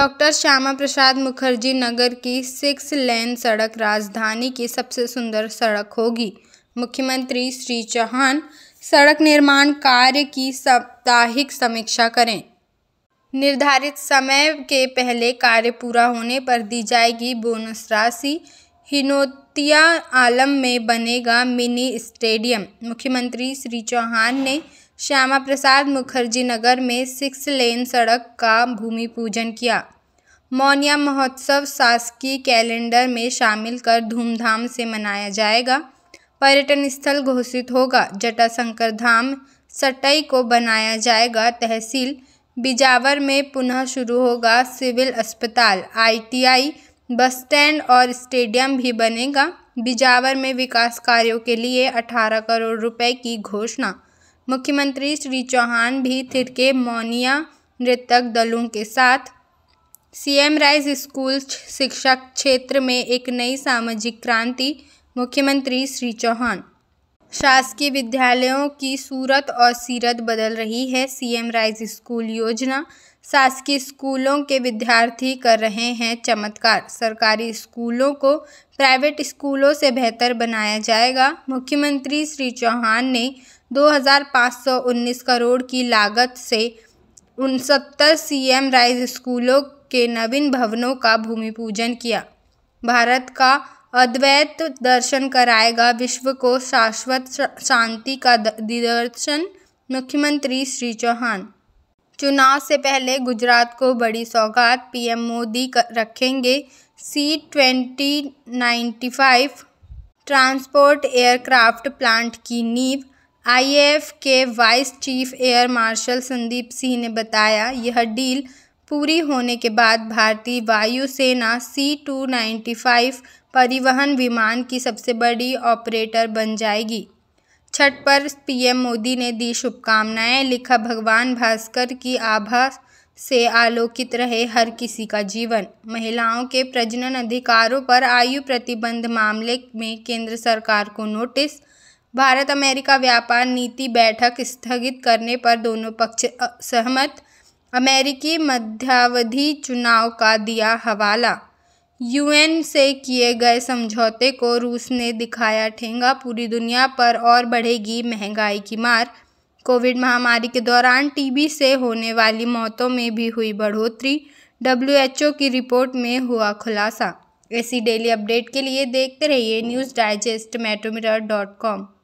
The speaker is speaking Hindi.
डॉक्टर श्यामा प्रसाद मुखर्जी नगर की सिक्स लेन सड़क राजधानी की सबसे सुंदर सड़क होगी मुख्यमंत्री श्री चौहान सड़क निर्माण कार्य की साप्ताहिक समीक्षा करें निर्धारित समय के पहले कार्य पूरा होने पर दी जाएगी बोनस राशि हिनोतिया आलम में बनेगा मिनी स्टेडियम मुख्यमंत्री श्री चौहान ने श्यामा प्रसाद मुखर्जी नगर में सिक्स लेन सड़क का भूमि पूजन किया मौनिया महोत्सव शासकीय कैलेंडर में शामिल कर धूमधाम से मनाया जाएगा पर्यटन स्थल घोषित होगा जटाशंकर धाम सटई को बनाया जाएगा तहसील बिजावर में पुनः शुरू होगा सिविल अस्पताल आईटीआई बस स्टैंड और स्टेडियम भी बनेगा बिजावर में विकास कार्यों के लिए 18 करोड़ रुपए की घोषणा मुख्यमंत्री श्री चौहान भी थिरके मौनिया नृतक दलों के साथ सीएम राइज स्कूल शिक्षा क्षेत्र में एक नई सामाजिक क्रांति मुख्यमंत्री श्री चौहान शासकीय विद्यालयों की सूरत और सीरत बदल रही है सीएम राइज स्कूल योजना शासकीय स्कूलों के विद्यार्थी कर रहे हैं चमत्कार सरकारी स्कूलों को प्राइवेट स्कूलों से बेहतर बनाया जाएगा मुख्यमंत्री श्री चौहान ने 2,519 करोड़ की लागत से उनसत्तर सीएम राइज स्कूलों के नवीन भवनों का भूमि पूजन किया भारत का अद्वैत दर्शन कराएगा विश्व को शाश्वत शांति का दिदर्शन मुख्यमंत्री श्री चौहान चुनाव से पहले गुजरात को बड़ी सौगात पीएम मोदी रखेंगे C twenty ninety five transport aircraft plant की नींव आईएएफ के vice chief air marshal Sandeep Singh ने बताया यह डील पूरी होने के बाद भारतीय वायुसेना सी टू नाइन्टी फाइव परिवहन विमान की सबसे बड़ी ऑपरेटर बन जाएगी छठ पर पीएम मोदी ने दी शुभकामनाएं लिखा भगवान भास्कर की आभा से आलोकित रहे हर किसी का जीवन महिलाओं के प्रजनन अधिकारों पर आयु प्रतिबंध मामले में केंद्र सरकार को नोटिस भारत अमेरिका व्यापार नीति बैठक स्थगित करने पर दोनों पक्ष सहमत अमेरिकी मध्यावधि चुनाव का दिया हवाला यूएन से किए गए समझौते को रूस ने दिखाया ठेंगा पूरी दुनिया पर और बढ़ेगी महंगाई की मार कोविड महामारी के दौरान टीबी से होने वाली मौतों में भी हुई बढ़ोतरी डब्ल्यूएचओ की रिपोर्ट में हुआ खुलासा ऐसी डेली अपडेट के लिए देखते रहिए न्यूज़ डाइजेस्ट मेटोमिर डॉट कॉम